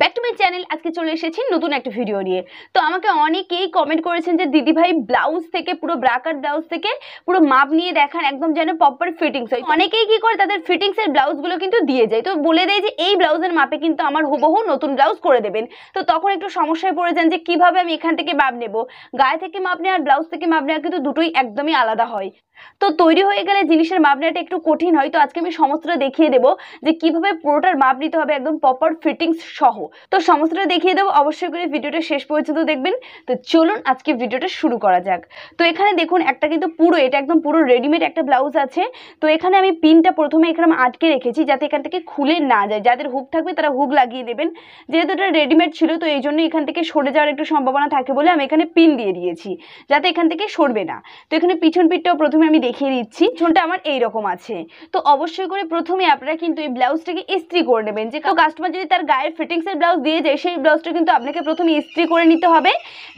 Back channel আজকে চলে নতুন একটা ভিডিও নিয়ে তো আমাকে অনেকেই কমেন্ট করেছেন যে ব্লাউজ থেকে পুরো ব্লাউজ থেকে পুরো মাপ নিয়ে দেখান একদম যেন প্রপার ফিটিংস হয় অনেকেই কি করে তাদের ফিটিংসের ব্লাউজগুলো কিন্তু দিয়ে যায় তো বলে দেয় যে এই ব্লাউজের মাপে কিন্তু আমার হুবহু নতুন ব্লাউজ করে দেবেন তো তখন একটু সমস্যায় পড়েছেন যে কিভাবে আমি এখান থেকে মাপ নেব গায়ে থেকে মাপ নেওয়ার ব্লাউজ থেকে মাপ নেওয়া কিন্তু দুটোই একদমই আলাদা হয় তো তৈরি হয়ে গেলে জিনিসের মাপ নেওয়াটা একটু কঠিন হয় তো আজকে আমি সমস্তটা দেখিয়ে দেবো যে কিভাবে পুরোটার মাপ নিতে হবে একদম প্রপার ফিটিং সেটিংস সহ তো সমস্তটা দেখিয়ে দেবো অবশ্যই করে ভিডিওটা শেষ পর্যন্ত দেখবেন তো চলুন আজকে ভিডিওটা শুরু করা যাক তো এখানে দেখুন একটা কিন্তু পুরো এটা একদম পুরো রেডিমেড একটা ব্লাউজ আছে তো এখানে আমি পিনটা প্রথমে এখানে আটকে রেখেছি যাতে এখান থেকে খুলে না যায় যাদের হুক থাকবে তারা হুক লাগিয়ে দেবেন যেহেতু এটা রেডিমেড ছিল তো এই জন্য এখান থেকে সরে যাওয়ার একটু সম্ভাবনা থাকে বলে আমি এখানে পিন দিয়ে দিয়েছি যাতে এখান থেকে সরবে না তো এখানে পিছন পিঠটাও প্রথমে আমি দেখিয়ে দিচ্ছি পিছনটা আমার এই রকম আছে তো অবশ্যই করে প্রথমে আপনারা কিন্তু এই ব্লাউজটাকে ইস্ত্রি করে নেবেন যে কাস্টমার যদি তার গায়ের ফিটিংসের ব্লাউজ দিয়ে যায় সেই ব্লাউজটা কিন্তু আপনাকে প্রথমে ইস্ত্রি করে নিতে হবে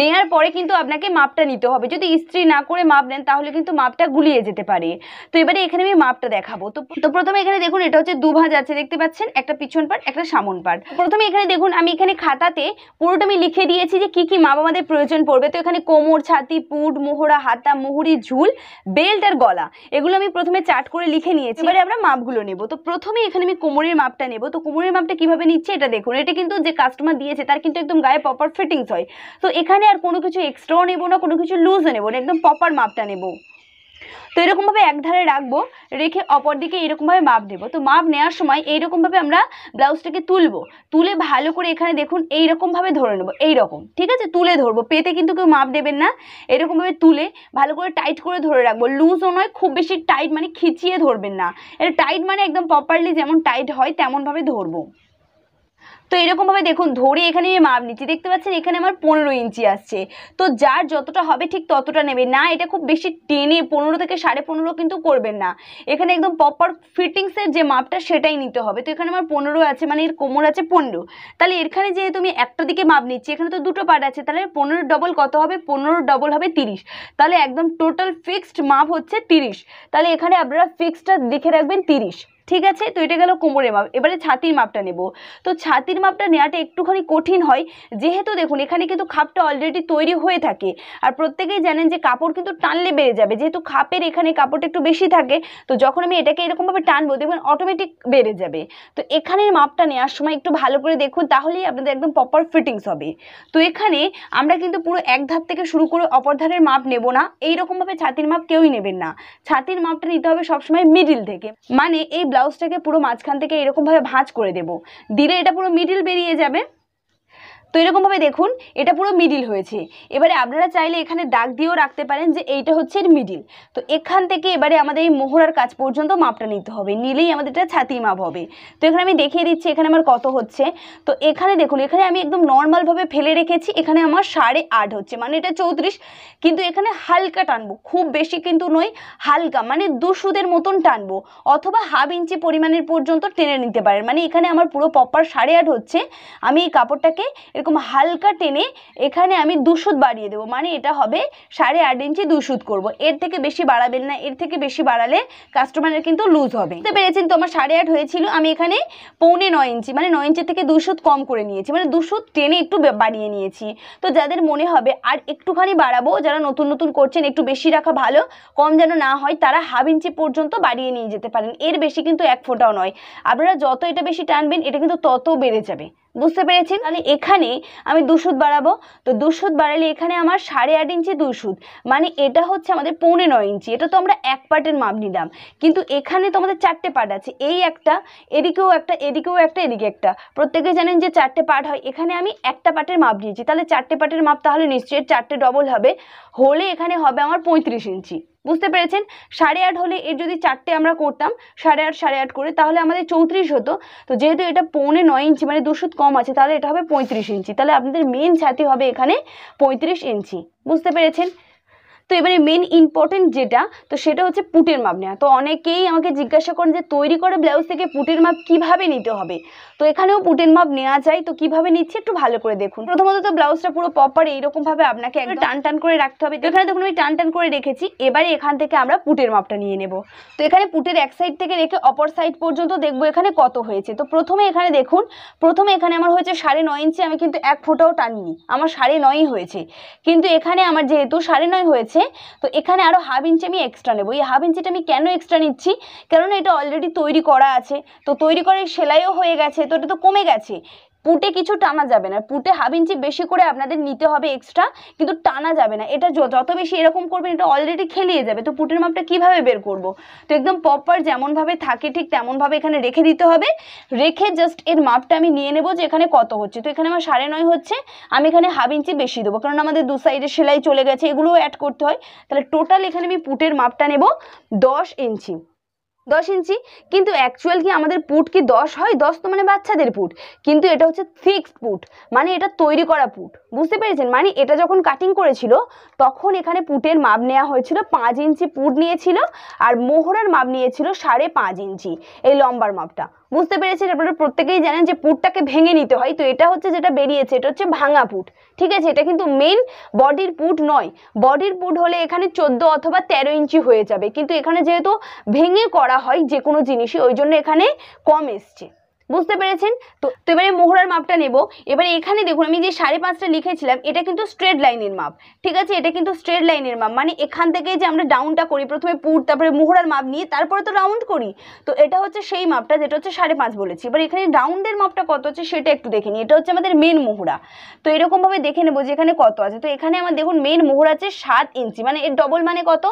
নেয়ার পরে কিন্তু আপনাকে মাপটা নিতে হবে যদি ইস্ত্রি না করে মাপ নেন তাহলে কিন্তু মাপটা গুলিয়ে যেতে পারে তো এবারে এখানে আমি মাপটা দেখাবো তো তো প্রথমে এখানে দেখুন এটা হচ্ছে দুভাজ আছে দেখতে পাচ্ছেন একটা পিছন পাট একটা সামন পাট প্রথমে এখানে দেখুন আমি এখানে খাতাতে পুরোটা আমি লিখে দিয়েছি যে কি কি মাপ আমাদের প্রয়োজন পড়বে তো এখানে কোমর ছাতি পুট মোহরা হাতা মুহুরি ঝুল বেল্ট আর গলা এগুলো আমি প্রথমে চার্ট করে লিখে নিয়েছি এবারে আমরা মাপগুলো নেব তো প্রথমে এখানে আমি কোমরের মাপটা নেব তো কোমরের মাপটা কিভাবে নিচ্ছে এটা দেখুন এটা কিন্তু যে কাস্টমার দিয়েছে তার কিন্তু একদম গায়ে প্রপার ফিটিংস হয় তো এখানে আর কোনো কিছু এক্সট্রাও নেবো না কোনো কিছু লুজও নেবো না একদম প্রপার মাপটা নেবো তো এরকমভাবে এক ধারে রাখবো রেখে অপর দিকে এরকমভাবে মাপ দেবো তো মাপ নেওয়ার সময় এইরকমভাবে আমরা ব্লাউজটাকে তুলবো তুলে ভালো করে এখানে দেখুন এইরকমভাবে ধরে নেবো এইরকম ঠিক আছে তুলে ধরবো পেতে কিন্তু কেউ মাপ দেবেন না এরকমভাবে তুলে ভালো করে টাইট করে ধরে রাখবো লুজও নয় খুব বেশি টাইট মানে খিচিয়ে ধরবেন না এটা টাইট মানে একদম প্রপারলি যেমন টাইট হয় তেমনভাবে ধরবো তো এরকমভাবে দেখুন ধরে এখানে আমি মাপ নিচ্ছি দেখতে পাচ্ছেন এখানে আমার পনেরো ইঞ্চি আসছে তো যার যতটা হবে ঠিক ততটা নেবে না এটা খুব বেশি টেনে পনেরো থেকে সাড়ে পনেরো কিন্তু করবেন না এখানে একদম প্রপার ফিটিংসের যে মাপটা সেটাই নিতে হবে তো এখানে আমার পনেরো আছে মানে এর কোমর আছে পনেরো তাহলে এখানে যেহেতু আমি একটা দিকে মাপ নিচ্ছি এখানে তো দুটো পার্ট আছে তাহলে পনেরো ডবল কত হবে পনেরো ডবল হবে তিরিশ তাহলে একদম টোটাল ফিক্সড মাপ হচ্ছে তিরিশ তাহলে এখানে আপনারা ফিক্সডটা লিখে রাখবেন তিরিশ ঠিক আছে তো এটা গেল কোমরের মাপ এবারে ছাতির মাপটা নেব তো ছাতির মাপটা নেওয়াটা একটুখানি কঠিন হয় যেহেতু দেখুন এখানে কিন্তু খাপটা অলরেডি তৈরি হয়ে থাকে আর প্রত্যেকেই জানেন যে কাপড় কিন্তু টানলে বেড়ে যাবে যেহেতু খাপের এখানে কাপড়টা একটু বেশি থাকে তো যখন আমি এটাকে এরকমভাবে টানবো দেখবেন অটোমেটিক বেড়ে যাবে তো এখানের মাপটা নেওয়ার সময় একটু ভালো করে দেখুন তাহলেই আপনাদের একদম প্রপার ফিটিংস হবে তো এখানে আমরা কিন্তু পুরো এক ধার থেকে শুরু করে অপর ধারের মাপ নেব না এইরকমভাবে ছাতির মাপ কেউই নেবেন না ছাতির মাপটা নিতে হবে সবসময় মিডিল থেকে মানে এই ব্লাউজ ব্লাউজটাকে পুরো মাঝখান থেকে এরকমভাবে ভাঁজ করে দেব দিলে এটা পুরো মিডিল বেরিয়ে যাবে তো এরকমভাবে দেখুন এটা পুরো মিডিল হয়েছে এবারে আপনারা চাইলে এখানে দাগ দিয়েও রাখতে পারেন যে এইটা হচ্ছে এর মিডিল তো এখান থেকে এবারে আমাদের এই মোহরার কাজ পর্যন্ত মাপটা নিতে হবে নিলেই আমাদের এটা ছাতি মাপ হবে তো এখানে আমি দেখিয়ে দিচ্ছি এখানে আমার কত হচ্ছে তো এখানে দেখুন এখানে আমি একদম নর্মালভাবে ফেলে রেখেছি এখানে আমার সাড়ে আট হচ্ছে মানে এটা চৌত্রিশ কিন্তু এখানে হালকা টানবো খুব বেশি কিন্তু নয় হালকা মানে দুশুদের মতন টানবো অথবা হাফ ইঞ্চি পরিমাণের পর্যন্ত টেনে নিতে পারেন মানে এখানে আমার পুরো পপার সাড়ে আট হচ্ছে আমি এই কাপড়টাকে এরকম হালকা টেনে এখানে আমি দুশুত বাড়িয়ে দেবো মানে এটা হবে সাড়ে আট ইঞ্চি দুশুত করব। এর থেকে বেশি বাড়াবেন না এর থেকে বেশি বাড়ালে কাস্টমারের কিন্তু লুজ হবে বুঝতে পেরেছেন তো আমার সাড়ে আট হয়েছিল আমি এখানে পৌনে নয় ইঞ্চি মানে নয় ইঞ্চি থেকে দুশুত কম করে নিয়েছি মানে দুশুত টেনে একটু বাড়িয়ে নিয়েছি তো যাদের মনে হবে আর একটুখানি বাড়াবো যারা নতুন নতুন করছেন একটু বেশি রাখা ভালো কম যেন না হয় তারা হাফ ইঞ্চি পর্যন্ত বাড়িয়ে নিয়ে যেতে পারেন এর বেশি কিন্তু এক ফোঁটাও নয় আপনারা যত এটা বেশি টানবেন এটা কিন্তু তত বেড়ে যাবে বুঝতে পেরেছেন তাহলে এখানে আমি সুদ বাড়াবো তো সুদ বাড়ালে এখানে আমার সাড়ে আট ইঞ্চি সুদ মানে এটা হচ্ছে আমাদের পৌনে নয় ইঞ্চি এটা তো আমরা এক পার্টের মাপ নিলাম কিন্তু এখানে তো আমাদের চারটে পার্ট আছে এই একটা এদিকেও একটা এদিকেও একটা এদিকে একটা প্রত্যেকে জানেন যে চারটে পার্ট হয় এখানে আমি একটা পার্টের মাপ নিয়েছি তাহলে চারটে পার্টের মাপ তাহলে নিশ্চয়ই চারটে ডবল হবে হলে এখানে হবে আমার পঁয়ত্রিশ ইঞ্চি বুঝতে পেরেছেন সাড়ে আট হলে এর যদি চারটে আমরা করতাম সাড়ে আট সাড়ে আট করে তাহলে আমাদের চৌত্রিশ হতো তো যেহেতু এটা পৌনে নয় ইঞ্চি মানে দুশোত কম আছে তাহলে এটা হবে পঁয়ত্রিশ ইঞ্চি তাহলে আপনাদের মেন ছাতি হবে এখানে পঁয়ত্রিশ ইঞ্চি বুঝতে পেরেছেন তো এবারে মেন ইম্পর্টেন্ট যেটা তো সেটা হচ্ছে পুটের মাপ নেওয়া তো অনেকেই আমাকে জিজ্ঞাসা করেন যে তৈরি করে ব্লাউজ থেকে পুটের মাপ কিভাবে নিতে হবে তো এখানেও পুটের মাপ নেওয়া যায় তো কিভাবে নিচ্ছি একটু ভালো করে দেখুন প্রথমত তো ব্লাউজটা পুরো প্রপার এইরকমভাবে আপনাকে একটু টান টান করে রাখতে হবে তো এখানে দেখুন আমি টান টান করে রেখেছি এবারে এখান থেকে আমরা পুটের মাপটা নিয়ে নেব তো এখানে পুটের এক সাইড থেকে রেখে অপর সাইড পর্যন্ত দেখবো এখানে কত হয়েছে তো প্রথমে এখানে দেখুন প্রথমে এখানে আমার হয়েছে সাড়ে নয় ইঞ্চি আমি কিন্তু এক ফোটাও টানিনি আমার সাড়ে নয়ই হয়েছে কিন্তু এখানে আমার যেহেতু সাড়ে নয় হয়েছে আছে তো এখানে আরও হাফ ইঞ্চি আমি এক্সট্রা নেবো এই হাফ ইঞ্চিটা আমি কেন এক্সট্রা নিচ্ছি কারণ এটা অলরেডি তৈরি করা আছে তো তৈরি করে সেলাইও হয়ে গেছে তো এটা তো কমে গেছে পুটে কিছু টানা যাবে না পুটে হাফ ইঞ্চি বেশি করে আপনাদের নিতে হবে এক্সট্রা কিন্তু টানা যাবে না এটা যত বেশি এরকম করবেন এটা অলরেডি খেলিয়ে যাবে তো পুটের মাপটা কিভাবে বের করব। তো একদম প্রপার যেমনভাবে থাকে ঠিক তেমনভাবে এখানে রেখে দিতে হবে রেখে জাস্ট এর মাপটা আমি নিয়ে নেব যে এখানে কত হচ্ছে তো এখানে আমার সাড়ে নয় হচ্ছে আমি এখানে হাফ ইঞ্চি বেশি দেবো কারণ আমাদের দু সাইডে সেলাই চলে গেছে এগুলোও অ্যাড করতে হয় তাহলে টোটাল এখানে আমি পুটের মাপটা নেব দশ ইঞ্চি দশ ইঞ্চি কিন্তু অ্যাকচুয়াল কি আমাদের পুট কি দশ হয় দশ তো মানে বাচ্চাদের পুট কিন্তু এটা হচ্ছে ফিক্সড পুট মানে এটা তৈরি করা পুট বুঝতে পেরেছেন মানে এটা যখন কাটিং করেছিল তখন এখানে পুটের মাপ নেওয়া হয়েছিল পাঁচ ইঞ্চি পুট নিয়েছিল আর মোহরার মাপ নিয়েছিল সাড়ে পাঁচ ইঞ্চি এই লম্বার মাপটা বুঝতে পেরেছি আপনারা প্রত্যেকেই জানেন যে পুটটাকে ভেঙে নিতে হয় তো এটা হচ্ছে যেটা বেরিয়েছে এটা হচ্ছে ভাঙা পুট ঠিক আছে এটা কিন্তু মেন বডির পুট নয় বডির পুট হলে এখানে চোদ্দো অথবা তেরো ইঞ্চি হয়ে যাবে কিন্তু এখানে যেহেতু ভেঙে করা হয় যে কোনো জিনিসই ওই জন্য এখানে কম এসছে বুঝতে পেরেছেন তো তো এবারে মোহরার মাপটা নেব এবারে এখানে দেখুন আমি যে সাড়ে পাঁচটা লিখেছিলাম এটা কিন্তু স্ট্রেট লাইনের মাপ ঠিক আছে এটা কিন্তু স্ট্রেট লাইনের মাপ মানে এখান থেকে যে আমরা ডাউনটা করি প্রথমে পুর তারপরে মোহরার মাপ নিয়ে তারপরে তো রাউন্ড করি তো এটা হচ্ছে সেই মাপটা যেটা হচ্ছে সাড়ে পাঁচ বলেছি এবার এখানে রাউন্ডের মাপটা কত হচ্ছে সেটা একটু দেখে নিই এটা হচ্ছে আমাদের মেন মোহরা তো এরকমভাবে দেখে নেবো যে এখানে কত আছে তো এখানে আমার দেখুন মেন মোহরা আছে সাত ইঞ্চি মানে এর ডবল মানে কত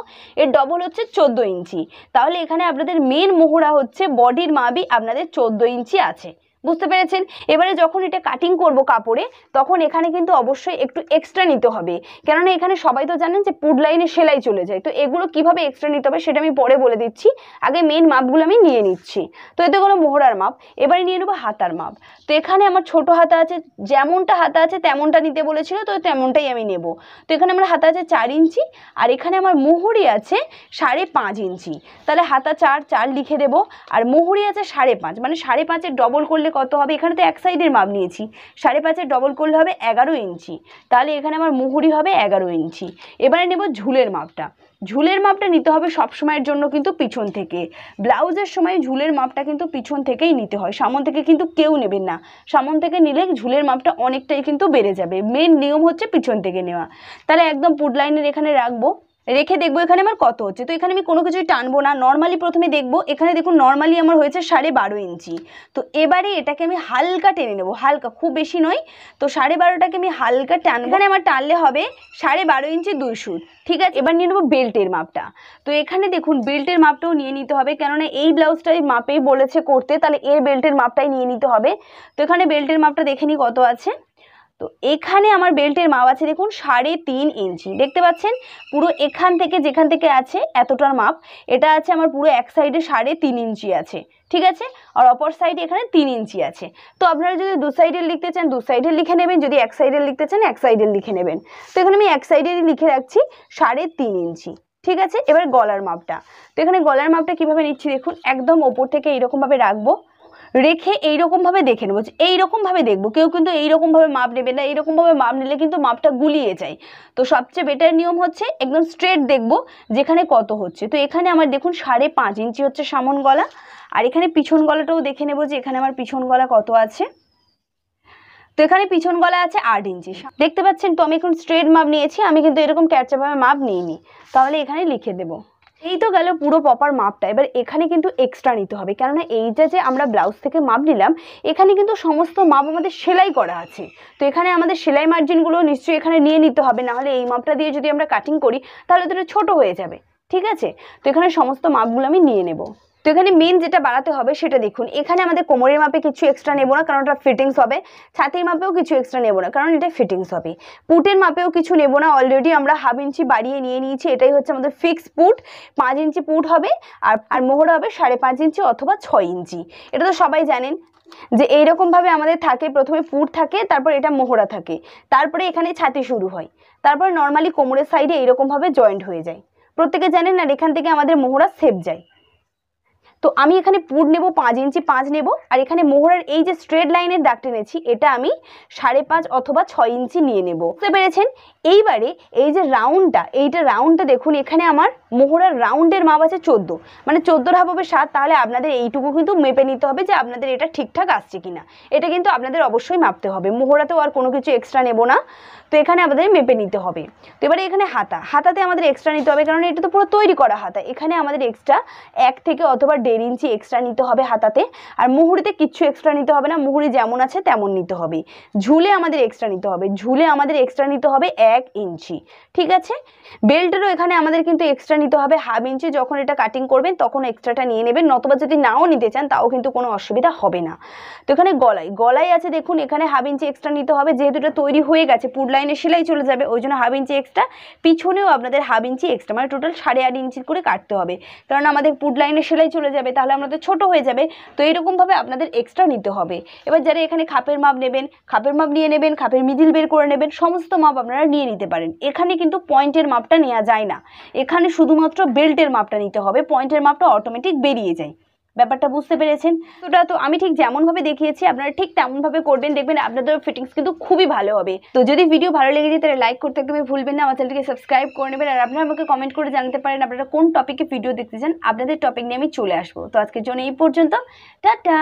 এর ডবল হচ্ছে চোদ্দো ইঞ্চি তাহলে এখানে আপনাদের মেন মোহরা হচ্ছে বডির মাপই আপনাদের চোদ্দো ইঞ্চি আছে বুঝতে পেরেছেন এবারে যখন এটা কাটিং করব কাপড়ে তখন এখানে কিন্তু অবশ্যই একটু এক্সট্রা নিতে হবে কেননা এখানে সবাই তো জানেন যে পুড লাইনে সেলাই চলে যায় তো এগুলো কিভাবে এক্সট্রা নিতে হবে সেটা আমি পরে বলে দিচ্ছি আগে মেন মাপগুলো আমি নিয়ে নিচ্ছি তো এতে গেলো মোহরার মাপ এবারে নিয়ে নেবো হাতার মাপ তো এখানে আমার ছোট হাতা আছে যেমনটা হাতা আছে তেমনটা নিতে বলেছিল তো তেমনটাই আমি নেব তো এখানে আমার হাতা আছে চার ইঞ্চি আর এখানে আমার মুহুরি আছে সাড়ে পাঁচ ইঞ্চি তাহলে হাতা চার চার লিখে দেব আর মুহুরি আছে সাড়ে পাঁচ মানে সাড়ে পাঁচের ডবল করলে করলে কত হবে এখানে তো এক সাইডের মাপ নিয়েছি সাড়ে পাঁচের ডবল করলে হবে এগারো ইঞ্চি তাহলে এখানে আমার মুহুরি হবে এগারো ইঞ্চি এবারে নেব ঝুলের মাপটা ঝুলের মাপটা নিতে হবে সব সময়ের জন্য কিন্তু পিছন থেকে ব্লাউজের সময় ঝুলের মাপটা কিন্তু পিছন থেকেই নিতে হয় সামন থেকে কিন্তু কেউ নেবেন না সামন থেকে নিলে ঝুলের মাপটা অনেকটাই কিন্তু বেড়ে যাবে মেন নিয়ম হচ্ছে পিছন থেকে নেওয়া তাহলে একদম পুড লাইনের এখানে রাখবো রেখে দেখবো এখানে আমার কত হচ্ছে তো এখানে আমি কোনো কিছুই টানবো না নর্মালি প্রথমে দেখব এখানে দেখুন নর্মালি আমার হয়েছে সাড়ে বারো ইঞ্চি তো এবারে এটাকে আমি হালকা টেনে নেবো হালকা খুব বেশি নয় তো সাড়ে বারোটাকে আমি হালকা টান এখানে আমার টানলে হবে সাড়ে বারো ইঞ্চি দুই সুদ ঠিক আছে এবার নিয়ে নেবো বেল্টের মাপটা তো এখানে দেখুন বেল্টের মাপটাও নিয়ে নিতে হবে কেননা এই ব্লাউজটাই মাপেই বলেছে করতে তাহলে এর বেল্টের মাপটাই নিয়ে নিতে হবে তো এখানে বেল্টের মাপটা দেখে নিই কত আছে তো এখানে আমার বেল্টের মাপ আছে দেখুন সাড়ে তিন ইঞ্চি দেখতে পাচ্ছেন পুরো এখান থেকে যেখান থেকে আছে এতটার মাপ এটা আছে আমার পুরো এক সাইডে সাড়ে তিন ইঞ্চি আছে ঠিক আছে আর অপর সাইডে এখানে তিন ইঞ্চি আছে তো আপনারা যদি দু সাইডের লিখতে চান দু সাইডের লিখে নেবেন যদি এক সাইডের লিখতে চান এক সাইডের লিখে নেবেন তো এখানে আমি এক সাইডেরই লিখে রাখছি সাড়ে তিন ইঞ্চি ঠিক আছে এবার গলার মাপটা তো এখানে গলার মাপটা কিভাবে নিচ্ছি দেখুন একদম ওপর থেকে এইরকমভাবে রাখবো রেখে এইরকমভাবে দেখে নেবো এইরকমভাবে দেখবো কেউ কিন্তু এইরকমভাবে মাপ নেবে না এইরকমভাবে মাপ নিলে কিন্তু মাপটা গুলিয়ে যায় তো সবচেয়ে বেটার নিয়ম হচ্ছে একদম স্ট্রেট দেখবো যেখানে কত হচ্ছে তো এখানে আমার দেখুন সাড়ে পাঁচ ইঞ্চি হচ্ছে সামন গলা আর এখানে পিছন গলাটাও দেখে নেবো যে এখানে আমার পিছন গলা কত আছে তো এখানে পিছন গলা আছে আট ইঞ্চি দেখতে পাচ্ছেন তো আমি এখন স্ট্রেট মাপ নিয়েছি আমি কিন্তু এরকম ক্যারচাভাবে মাপ নিইনি তাহলে এখানে লিখে দেবো এই তো গেল পুরো প্রপার মাপটা এবার এখানে কিন্তু এক্সট্রা নিতে হবে কেননা এইটা যে আমরা ব্লাউজ থেকে মাপ নিলাম এখানে কিন্তু সমস্ত মাপ আমাদের সেলাই করা আছে তো এখানে আমাদের সেলাই মার্জিনগুলো নিশ্চয়ই এখানে নিয়ে নিতে হবে নাহলে এই মাপটা দিয়ে যদি আমরা কাটিং করি তাহলে তো ছোট হয়ে যাবে ঠিক আছে তো এখানে সমস্ত মাপগুলো আমি নিয়ে নেব তো এখানে মেন যেটা বাড়াতে হবে সেটা দেখুন এখানে আমাদের কোমরের মাপে কিছু এক্সট্রা নেবো না কারণ ওটা ফিটিংস হবে ছাতির মাপেও কিছু এক্সট্রা নেবো না কারণ এটা ফিটিংস হবে পুটের মাপেও কিছু নেবো না অলরেডি আমরা হাফ ইঞ্চি বাড়িয়ে নিয়ে নিয়েছি এটাই হচ্ছে আমাদের ফিক্স পুট পাঁচ ইঞ্চি পুট হবে আর আর মোহরা হবে সাড়ে পাঁচ ইঞ্চি অথবা ছয় ইঞ্চি এটা তো সবাই জানেন যে এইরকমভাবে আমাদের থাকে প্রথমে পুট থাকে তারপর এটা মোহরা থাকে তারপরে এখানে ছাতি শুরু হয় তারপরে নর্মালি কোমরের সাইডে এইরকমভাবে জয়েন্ট হয়ে যায় প্রত্যেকে জানেন আর এখান থেকে আমাদের মোহরা সেভ যায় তো আমি এখানে পুর নেব পাঁচ ইঞ্চি পাঁচ নেব আর এখানে মোহরার এই যে স্ট্রেট লাইনের দাগ নিয়েছি এটা আমি সাড়ে পাঁচ অথবা ছয় ইঞ্চি নিয়ে নেব বুঝতে পেরেছেন এইবারে এই যে রাউন্ডটা এইটা রাউন্ডটা দেখুন এখানে আমার মোহরার রাউন্ডের মাপ আছে চোদ্দো মানে চোদ্দোর হাফ হবে সাত তাহলে আপনাদের এইটুকু কিন্তু মেপে নিতে হবে যে আপনাদের এটা ঠিকঠাক আসছে কিনা এটা কিন্তু আপনাদের অবশ্যই মাপতে হবে মোহরাতেও আর কোনো কিছু এক্সট্রা নেব না তো এখানে আমাদের মেপে নিতে হবে তো এবারে এখানে হাতা হাতাতে আমাদের এক্সট্রা নিতে হবে কারণ এটা তো পুরো তৈরি করা হাতা এখানে আমাদের এক্সট্রা এক থেকে অথবা দেড় ইঞ্চি এক্সট্রা নিতে হবে হাতাতে আর মুহুরিতে কিচ্ছু এক্সট্রা নিতে হবে না মুহুরি যেমন আছে তেমন নিতে হবে ঝুলে আমাদের এক্সট্রা নিতে হবে ঝুলে আমাদের এক্সট্রা নিতে হবে এক ইঞ্চি ঠিক আছে বেল্টেরও এখানে আমাদের কিন্তু এক্সট্রা নিতে হবে হাফ ইঞ্চি যখন এটা কাটিং করবেন তখন এক্সট্রাটা নিয়ে নেবেন নতবা যদি নাও নিতে চান তাও কিন্তু কোনো অসুবিধা হবে না তো এখানে গলায় গলায় আছে দেখুন এখানে হাফ ইঞ্চি এক্সট্রা নিতে হবে যেহেতু এটা তৈরি হয়ে গেছে পুর লাইনে সেলাই চলে যাবে ওই জন্য হাফ ইঞ্চি এক্সট্রা পিছনেও আপনাদের হাফ ইঞ্চি এক্সট্রা মানে টোটাল সাড়ে আট ইঞ্চি করে কাটতে হবে কারণ আমাদের পুড লাইনে সেলাই চলে যাবে যাবে তাহলে আমাদের ছোট হয়ে যাবে তো এরকমভাবে আপনাদের এক্সট্রা নিতে হবে এবার যারা এখানে খাপের মাপ নেবেন খাপের মাপ নিয়ে নেবেন খাপের মিডিল বের করে নেবেন সমস্ত মাপ আপনারা নিয়ে নিতে পারেন এখানে কিন্তু পয়েন্টের মাপটা নেওয়া যায় না এখানে শুধুমাত্র বেল্টের মাপটা নিতে হবে পয়েন্টের মাপটা অটোমেটিক বেরিয়ে যায় ব্যাপারটা বুঝতে পেরেছেন তোটা তো আমি ঠিক যেমনভাবে দেখিয়েছি আপনারা ঠিক তেমনভাবে করবেন দেখবেন আপনাদের ফিটিংস কিন্তু খুবই ভালো হবে তো যদি ভিডিও ভালো লেগে যায় তাহলে লাইক করতে একদমই ভুলবেন না আমার চ্যানেলকে সাবস্ক্রাইব করে নেবেন আর আপনারা আমাকে কমেন্ট করে জানাতে পারেন আপনারা কোন টপিকে ভিডিও দেখতে চান আপনাদের টপিক নিয়ে আমি চলে আসবো তো আজকের জন্য এই পর্যন্ত টাটা